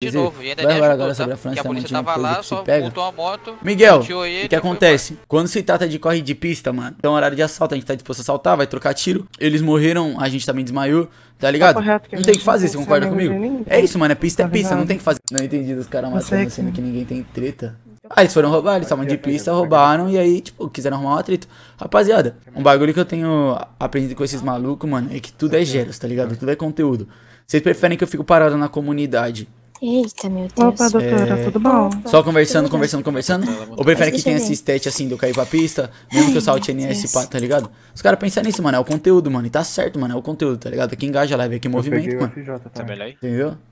de novo. E ainda vai agora, agora sobre a França, que a polícia tava lá, só pega. moto. Miguel, ele, o que acontece? Quando se trata de corre de pista, mano, então é horário de assalto, a gente tá disposto a assaltar, vai trocar tiro. Eles morreram, a gente também desmaiou, tá ligado? Tá correto, não tem o que fazer, você concorda comigo? É isso, mano, é pista, é tá é pista, não tem o que fazer. Não entendi dos caras matando, sendo assim, que ninguém tem treta. Ah, eles foram roubar, eles estavam de pista, roubaram e aí, tipo, quiseram arrumar um atrito. Rapaziada, um bagulho que eu tenho aprendido com esses malucos, mano, é que tudo é gelos, tá ligado? Tudo é conteúdo. Vocês preferem que eu fico parado na comunidade Eita, meu Deus. Opa, doutora, é... tudo bom? Só conversando, conversando, conversando. O prefere que tenha esse stat assim do cair pra pista, mesmo que eu salte NS, pá, tá ligado? Os caras pensam nisso, mano. É o conteúdo, mano. E tá certo, mano. É o conteúdo, tá ligado? É que engaja a live, aqui movimento, mano. FJ, tá? Entendeu?